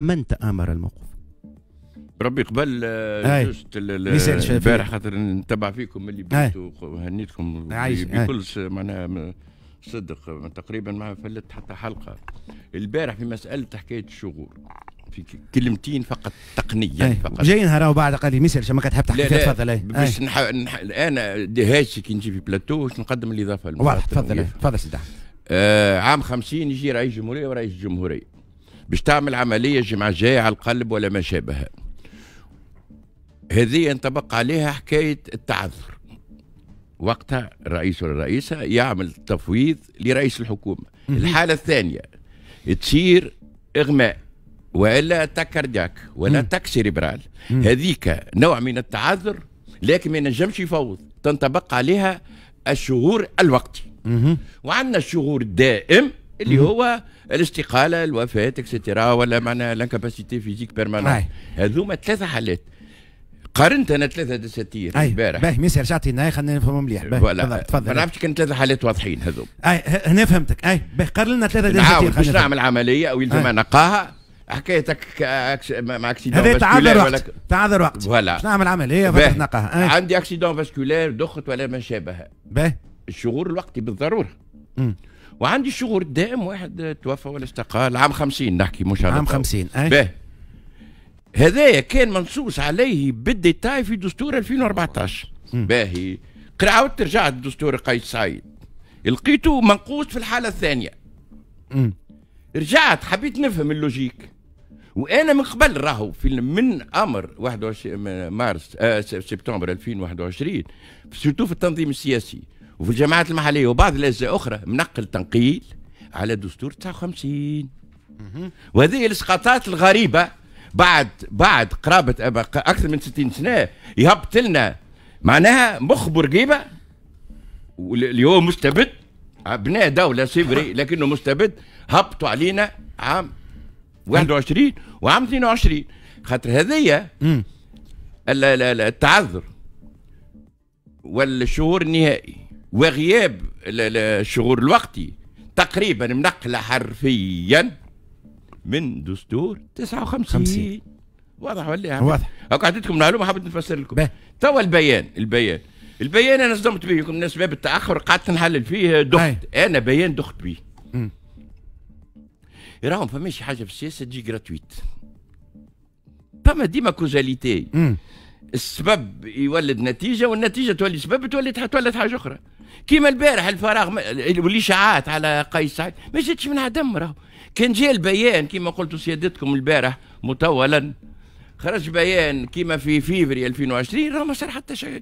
من تآمر الموقف ربي قبل آه، جوست البارح خاطر نتبع فيكم اللي بيت وهنيتكم بكل معناها صدق تقريبا ما فلت حتى حلقه البارح في مساله حكايه الشغور في كلمتين فقط تقنيا فقط جاي نهار بعد قال لي مثال ما تحب تحكي فيها تفضل باش نح... نح... انا هاشي كي نجي في بلاتو باش نقدم الاضافه واضح تفضل تفضل سيدي آه، عام 50 يجي رئيس جمهوريه ورئيس الجمهوريه باش تعمل عمليه الجمعه الجايه على القلب ولا ما شابه هذه ينطبق عليها حكايه التعذر وقتها الرئيس ولا يعمل تفويض لرئيس الحكومه الحاله الثانيه تصير اغماء والا تكردياك ولا تك هذيك نوع من التعذر لكن ما ينجمش يفوض تنطبق عليها الشهور الوقتي وعندنا الشهور الدائم اللي هو الاستقاله الوفاه اكسترا ولا معنى لانكاباسيتي فيزيك بيرمانون هذوما ثلاثه حالات قارنت انا ثلاثه دساتير البارح باهي ميسر هنا خلينا نفهموا مليح تفضل تفضل ما نعرفش كان ثلاثه حالات واضحين هذوما اي هنا فهمتك اي باهي قارن لنا ثلاثه دساتير باش نعمل عمليه او يلزم نقاها حكايتك مع اكسيدون هذا تعذر وقت تعذر وقت فوالا نعمل عمليه باش نقاها أي. عندي اكسيدون فاسكولير دخت ولا ما شابه باهي الشغور الوقتي بالضروره وعندي شغل دائم واحد توفى ولا استقال عام 50 نحكي مش عام عام 50 اي هذايا كان منصوص عليه بالديتاي في دستور 2014 باهي قرعت رجعت الدستور قيس سعيد لقيته منقوص في الحاله الثانيه م. رجعت حبيت نفهم اللوجيك وانا من قبل راهو في من امر 21 مارس آه سبتمبر 2021 سيرتو في التنظيم السياسي وفي الجماعات المحليه وبعض الاجزاء اخرى منقل تنقيل على دستور 59 وهذه الاسقاطات الغريبه بعد بعد قرابه اكثر من 60 سنه يهبط لنا معناها مخبر قيبه اللي هو مستبد بناء دوله سيفري لكنه مستبد هبطوا علينا عام 21 وعام 22 خاطر هذية التعذر والشهور النهائي وغياب الشغور الوقتي تقريبا منقلة حرفيا من دستور 59 50. واضح ولا إيه؟ واضح هاك عطيتكم معلومه حبيت نفسر لكم توا البيان البيان البيان انا صدمت به من اسباب التاخر قعدت نحلل فيه دخت انا بيان دخت بيه إيه راهم فماش حاجه في السياسه تجي جراتويت فما ديما كوزاليتي السبب يولد نتيجه والنتيجه تولي سبب تولي تولد حاجه اخرى كيما البارح الفراغ والاشاعات على قيس سعيد ما جاتش من عدم راهو كان جاء البيان كيما قلت سيادتكم البارح مطولا خرج بيان كيما في فيفري 2020 راه ما صار حتى شيء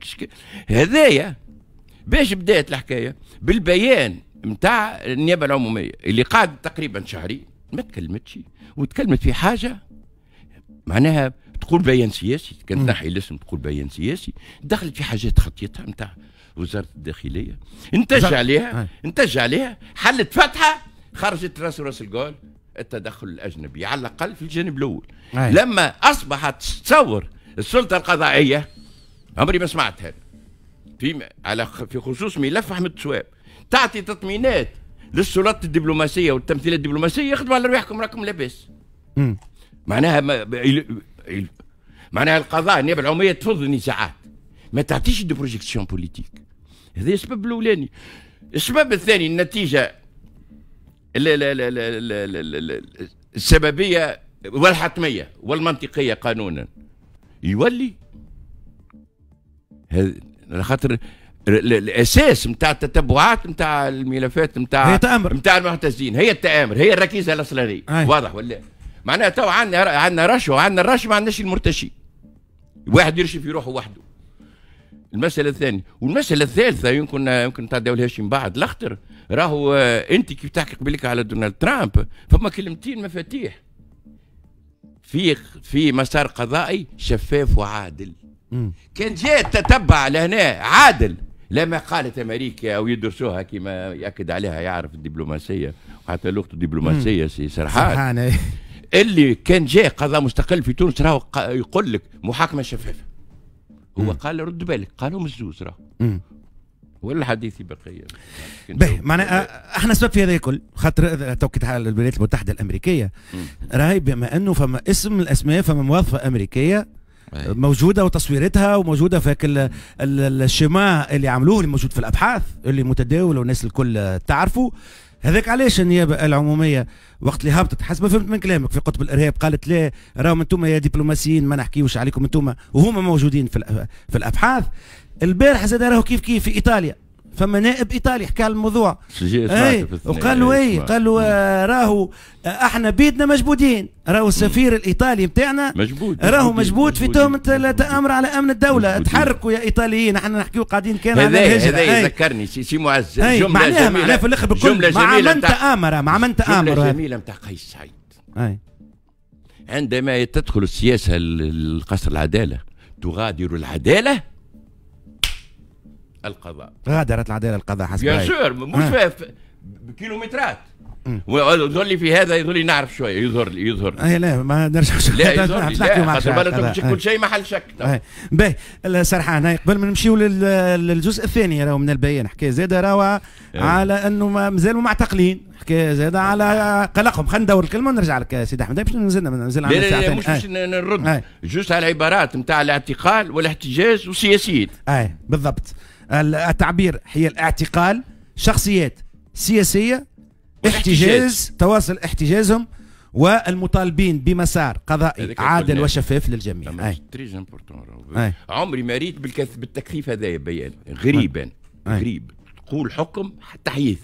هذايا باش بدات الحكايه بالبيان نتاع النيابه العموميه اللي قعدت تقريبا شهرين ما تكلمتش وتكلمت في حاجه معناها تقول بيان سياسي كانت تنحي الاسم تقول بيان سياسي دخلت في حاجات خطيتها نتاع وزاره الداخليه انتج عليها آه. انتج عليها حلت فتحه خرجت راس راس الجول التدخل الاجنبي على الاقل في الجانب الاول آه. لما اصبحت تصور السلطه القضائيه عمري ما سمعتها في على في خصوص ملف احمد سواب تعطي تطمينات للسلطات الدبلوماسيه والتمثيلات الدبلوماسيه يخدموا على رواحكم راكم لاباس معناها معناها القضاء النيابه العموميه تفض النزاعات ما تعطيش دو بروجيكسيون بوليتيك هذا السبب الاولاني السبب الثاني النتيجه لا لا لا لا لا لا لا السببيه والحتميه والمنطقيه قانونا يولي على خاطر الاساس نتاع التتبعات نتاع الملفات نتاع نتاع المعتزين هي التامر هي الركيزه الاصلانيه واضح ولا معناها تو عندنا عندنا رشوة عندنا الرش ما عندناش المرتشي واحد يرشف يروح وحده المسألة الثانية والمسألة الثالثة يمكن يمكن تعداو لهاش من بعد الأخطر راهو أنت كيف تحكي قبلك على دونالد ترامب فما كلمتين مفاتيح في في مسار قضائي شفاف وعادل كان جاء تتبع لهنا عادل لا قالت أمريكا أو يدرسوها كما يأكد عليها يعرف الدبلوماسية وحتى لغته الدبلوماسية سي سرحان, سرحان إيه. اللي كان جاء قضاء مستقل في تونس راهو يقول لك محاكمه شفافه هو مم. قال رد بالك قالوا مزوز زوز راهو ولا الحديث بقية باهي معناها آه، احنا سبب في هذا الكل خاطر آه، على الولايات المتحدة الأمريكية راهي بما أنه فما اسم الأسماء فما موظفة أمريكية آه، موجوده وتصويرتها وموجوده في الشماء اللي عملوه اللي موجود في الابحاث اللي متداول والناس الكل تعرفه هذاك علاش النيابه العموميه وقت اللي هبطت حسب ما فهمت من كلامك في قطب الارهاب قالت لا راهم انتم يا دبلوماسيين ما نحكيوش عليكم انتم وهما موجودين في في الابحاث البارح زاد راهو كيف كيف في ايطاليا فما نائب ايطالي حكى الموضوع اي وقال له اي قال له آه، راهو آه، احنا بيدنا مجبودين راهو السفير الايطالي بتاعنا مجبود راهو مجبود في تهمه التامر على امن الدوله تحركوا يا ايطاليين احنا نحكيو قاعدين كان على الهجره هذا إيه. يذكرني سي معز إيه، جمله معناها معناها في الاخر بكل جملة مع من تامر مع من تامر جمله جميله نتاع قيس سعيد اي عندما تدخل السياسه القصر العداله تغادر العداله القضاء غادرت العداله القضاء حسب بيان سور مش آه. بكيلومترات يظهر في هذا يظهر لي نعرف شويه يظهر لي يظهر اي آه، لا ما نرجعش لا يظهر لي لا آه. كل شيء محل شك باهي سرحان هاي قبل ما نمشيو للجزء الثاني راهو من البيان حكايه زاده راهو على انه مازالوا معتقلين حكايه زاده على قلقهم خلينا ندور الكلمه ونرجع لك سيدي احمد باش نزلنا نزل على لا لا مش باش نرد جوست على العبارات نتاع الاعتقال والاحتجاج والسياسيين اي بالضبط التعبير هي الاعتقال شخصيات سياسية احتجاز تواصل احتجازهم والمطالبين بمسار قضائي عادل وشفاف للجميع عمري ما ريت بالتكثيف هذايا بيان غريبا غريب تقول حكم حتى حيث